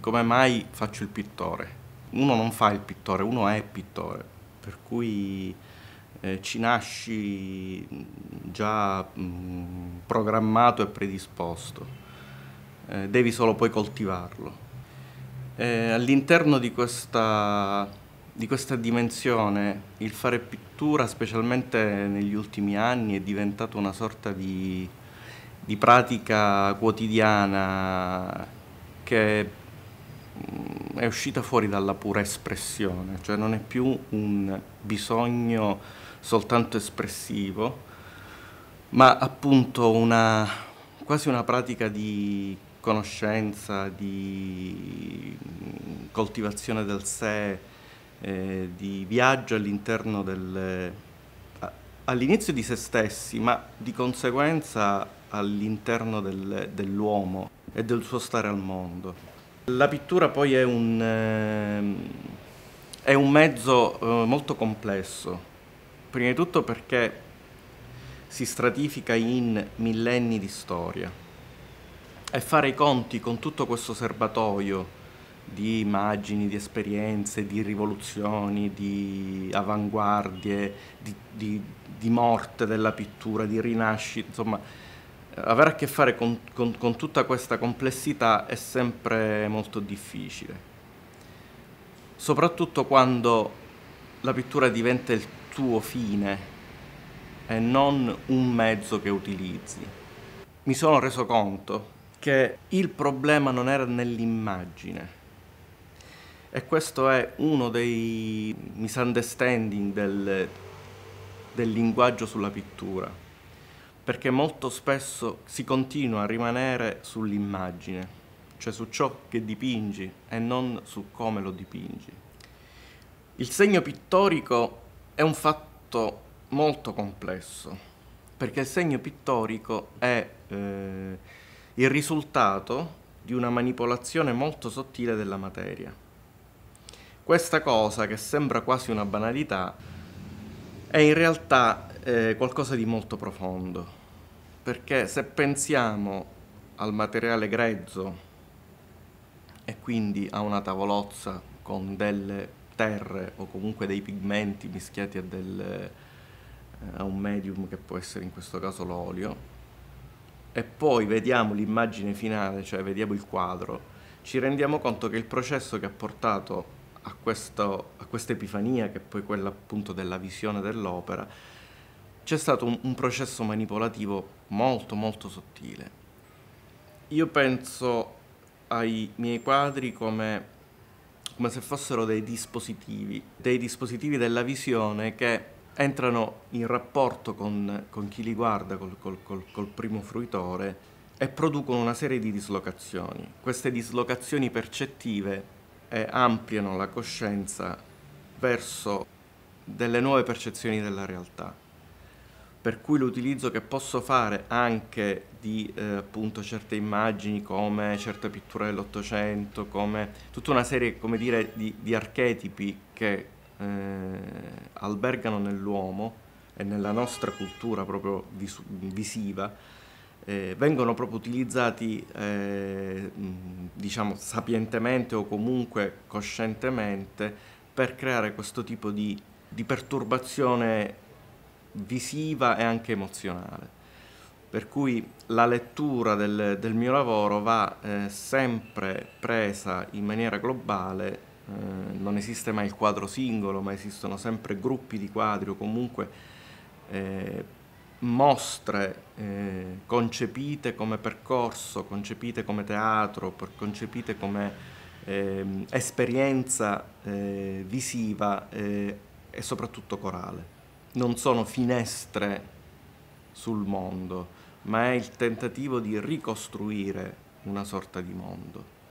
Come mai faccio il pittore? Uno non fa il pittore, uno è pittore, per cui eh, ci nasci mm, già mh, mm, programmato e predisposto, eh, devi solo poi coltivarlo. Eh, all'interno di questa, di questa dimensione il fare pittura, specialmente negli ultimi anni, è diventato una sorta di, di pratica quotidiana che è uscita fuori dalla pura espressione, cioè non è più un bisogno soltanto espressivo, ma appunto una, quasi una pratica di conoscenza, di coltivazione del sé, eh, di viaggio all'interno del... all'inizio di se stessi, ma di conseguenza all'interno del, dell'uomo e del suo stare al mondo. La pittura poi è un, ehm, è un mezzo eh, molto complesso, prima di tutto perché si stratifica in millenni di storia e fare i conti con tutto questo serbatoio di immagini, di esperienze, di rivoluzioni, di avanguardie, di, di, di morte della pittura, di rinascita, insomma avere a che fare con, con, con, tutta questa complessità è sempre molto difficile, soprattutto quando la pittura diventa il tuo fine e non un mezzo che utilizzi. Mi sono reso conto che il problema non era nell'immagine e questo è uno dei misunderstanding del, del linguaggio sulla pittura perché molto spesso si continua a rimanere sull'immagine, cioè su ciò che dipingi e non su come lo dipingi. Il segno pittorico è un fatto molto complesso, perché il segno pittorico è eh, il risultato di una manipolazione molto sottile della materia. Questa cosa, che sembra quasi una banalità, è in realtà eh, qualcosa di molto profondo, perché se pensiamo al materiale grezzo e quindi a una tavolozza con delle terre o comunque dei pigmenti mischiati a, delle, eh, a un medium che può essere in questo caso l'olio, e poi vediamo l'immagine finale, cioè vediamo il quadro, ci rendiamo conto che il processo che ha portato a, questa epifania, che è poi quella appunto della visione dell'opera, c'è stato un, un processo manipolativo molto molto sottile. Io penso ai miei quadri come, come, se fossero dei dispositivi, dei dispositivi della visione che entrano in rapporto con, con chi li guarda, col, col, col, col, primo fruitore, e producono una serie di dislocazioni. Queste dislocazioni percettive eh, ampliano la coscienza verso delle nuove percezioni della realtà per cui l'utilizzo che posso fare anche di eh, appunto certe immagini come certe pitture dell'Ottocento, come tutta una serie come dire, di, di archetipi che eh, albergano nell'uomo e nella nostra cultura proprio vis- visiva, eh, vengono proprio utilizzati eh, diciamo sapientemente o comunque coscientemente per creare questo tipo di, di perturbazione visiva e anche emozionale. Per cui la lettura del, del mio lavoro va eh, sempre presa in maniera globale, eh, non esiste mai il quadro singolo, ma esistono sempre gruppi di quadri o comunque eh, mostre eh, concepite come percorso, concepite come teatro, concepite come ehm, esperienza eh, visiva eh, e soprattutto corale non sono finestre sul mondo, ma è il tentativo di ricostruire una sorta di mondo.